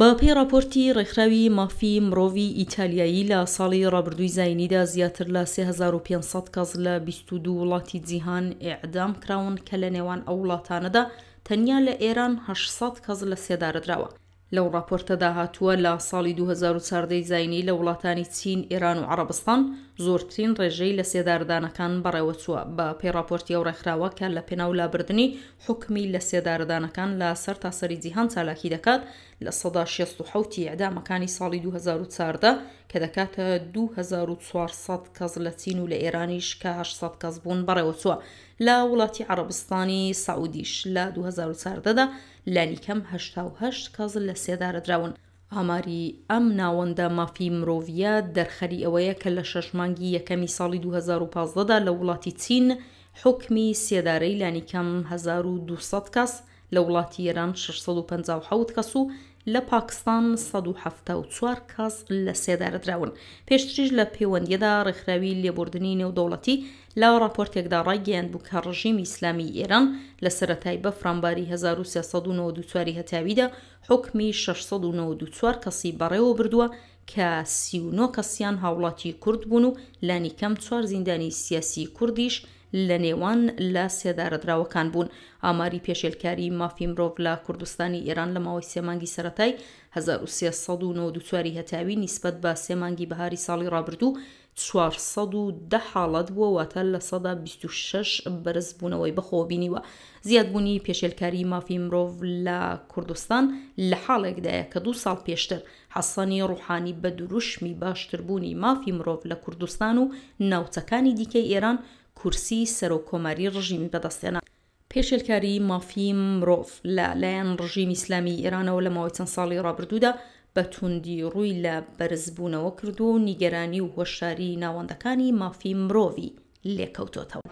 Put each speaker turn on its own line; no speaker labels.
بە پێی راپۆرتی ڕێکخراوی مافی مرۆڤی ئیتالیایی لە ساڵی ڕابردووی زینیدا زیاتر لە 3500 کەس لە 22 وڵاتی جیهان ئێعدام کراون کە لە نێوان ئەو وڵاتانەدا تەنیا لە ئێران 800 کەس لە سێدارەدراوە لەو راپۆرتەدا هاتووە لە ساڵی 2014 زینی لە وڵاتانی چین ئێران و عربستان زۆرترین ڕێژەی لە سێداردانەکان بەڕێوە چووە بە پێڕاپۆرتی ئەو ڕێکخراوە کە لە پێناو لابردننی حکمی لە سێداردانەکان لە سەر تاسەری جیهان چالاکی دەکات لە 16 عدامەکانی ساڵی 2014 کە دەکاتە 2400 کەس لە چین و لە ئێرانیش کە 600 کەس بوون بەڕێوە چووە لە وڵاتی عربستانی سعودیش لە 2014دا لانیکەم 1970 کەس لە سێدارەدراون ئاماری ئەم ناوەندە مافی مرۆڤە دەرخەری ئەوەیە کە لە شەشمانگی یەکەمی ساڵی 2015دا لە وڵاتی چین حکمی سێدارەی لانیکەم 1200 کەس لە وڵاتی ئێران 657 کەس و لە پاکستان 1970 کەس لە سێدارەراون پێشتریش لە پەیوەندیدا ڕێکخراوی لێبوردنی نێودوڵەتی لاو راپۆرتێکدا ڕایگەیان بوو کە ڕژیم ئیسلامی ئێران لە سەتای بە فرامباری 1992 هەتاویدا حکمی 694 کەسی بەڕێوە بردووە کە سیونۆ کەسیان هاوڵاتی کورد بوون و لانی کەم چوار زیندانی سیاسی کوردیش لە نێوان لە سێدارەدراوەکان بوون ئاماری پێشێلکاری مافی مرۆڤ لە کوردستانی ئێران لە ماوەی سێمانگی سەتای 1392واری هەتاوی نیسبەت بە سێمانگی بەهاری ساڵی ڕابردوو 410 حاڵەت بووە واتە لە سەدا 26 بەرز بوونەوەی بەخۆبینیوە زیادبوونی پێشێلکاری مافی مرۆڤ لە کوردستان لە حاڵێکدایە کە دو ساڵ پێشتر حەسەنی ڕوحانی بە دروشمی باشتربوونی مافی مرۆڤ لە کوردستان و ناوچەکانی دیکەی ئێران کورسی سەرۆکۆماری ڕژیمی بەدەستێنە پێشلکاری مافی مرۆڤ لە لایەن ڕژیم ئیسلامی ئێرانەوە لە ماوەی چەند ساڵی ڕابردوودا بە توندی ڕووی لە بەرزبوونەوە کردو و نیگەرانی و هۆشاری ناوەندەکانی مافی مرۆڤی لێکەوتۆتەوە.